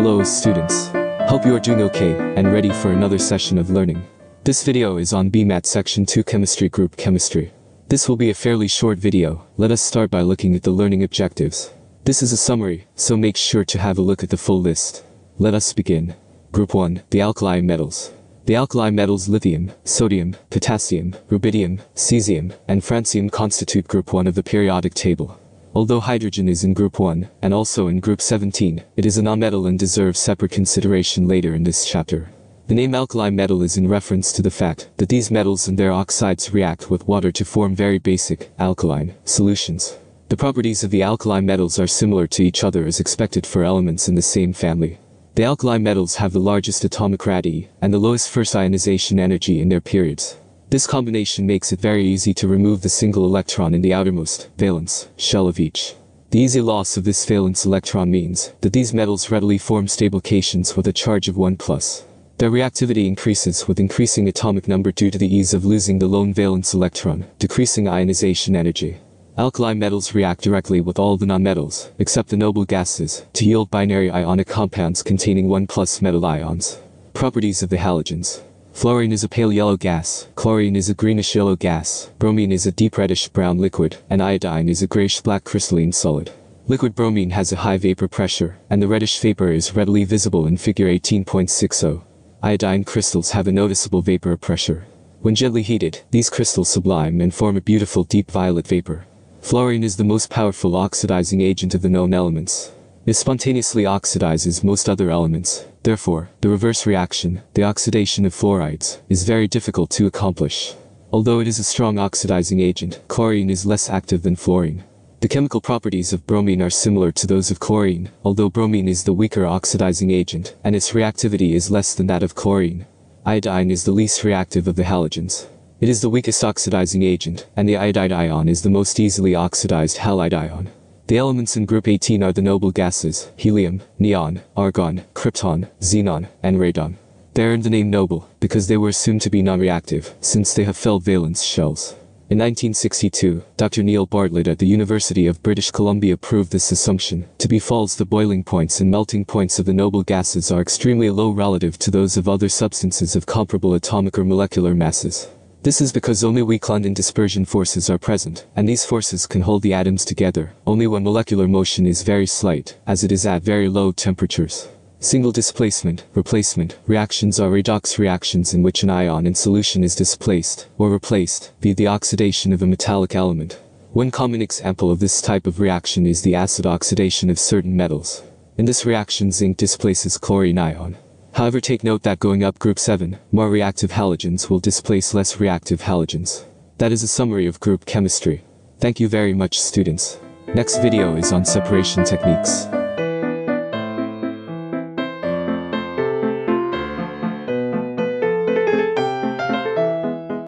Hello students. Hope you are doing okay and ready for another session of learning. This video is on BMAT Section 2 Chemistry Group Chemistry. This will be a fairly short video, let us start by looking at the learning objectives. This is a summary, so make sure to have a look at the full list. Let us begin. Group 1, the alkali metals. The alkali metals lithium, sodium, potassium, rubidium, cesium, and francium constitute group 1 of the periodic table. Although hydrogen is in group 1, and also in group 17, it is a non-metal and deserves separate consideration later in this chapter. The name alkali metal is in reference to the fact that these metals and their oxides react with water to form very basic, alkaline, solutions. The properties of the alkali metals are similar to each other as expected for elements in the same family. The alkali metals have the largest atomic radii and the lowest first ionization energy in their periods. This combination makes it very easy to remove the single electron in the outermost, valence, shell of each. The easy loss of this valence electron means that these metals readily form stable cations with a charge of 1+. Plus. Their reactivity increases with increasing atomic number due to the ease of losing the lone valence electron, decreasing ionization energy. Alkali metals react directly with all the nonmetals, except the noble gases, to yield binary ionic compounds containing 1 plus metal ions. Properties of the halogens Fluorine is a pale yellow gas, chlorine is a greenish yellow gas, bromine is a deep reddish brown liquid, and iodine is a grayish-black crystalline solid. Liquid bromine has a high vapor pressure, and the reddish vapor is readily visible in figure 18.60. Iodine crystals have a noticeable vapor pressure. When gently heated, these crystals sublime and form a beautiful deep violet vapor. Fluorine is the most powerful oxidizing agent of the known elements. It spontaneously oxidizes most other elements. Therefore, the reverse reaction, the oxidation of fluorides, is very difficult to accomplish. Although it is a strong oxidizing agent, chlorine is less active than fluorine. The chemical properties of bromine are similar to those of chlorine, although bromine is the weaker oxidizing agent, and its reactivity is less than that of chlorine. Iodine is the least reactive of the halogens. It is the weakest oxidizing agent, and the iodide ion is the most easily oxidized halide ion. The elements in group 18 are the noble gases, helium, neon, argon, krypton, xenon, and radon. They earned the name noble because they were assumed to be non-reactive, since they have filled valence shells. In 1962, Dr. Neil Bartlett at the University of British Columbia proved this assumption to be false. The boiling points and melting points of the noble gases are extremely low relative to those of other substances of comparable atomic or molecular masses. This is because only weak London dispersion forces are present, and these forces can hold the atoms together, only when molecular motion is very slight, as it is at very low temperatures. Single displacement, replacement, reactions are redox reactions in which an ion in solution is displaced, or replaced, via the oxidation of a metallic element. One common example of this type of reaction is the acid oxidation of certain metals. In this reaction zinc displaces chlorine ion, However take note that going up group 7, more reactive halogens will displace less reactive halogens. That is a summary of group chemistry. Thank you very much students. Next video is on separation techniques.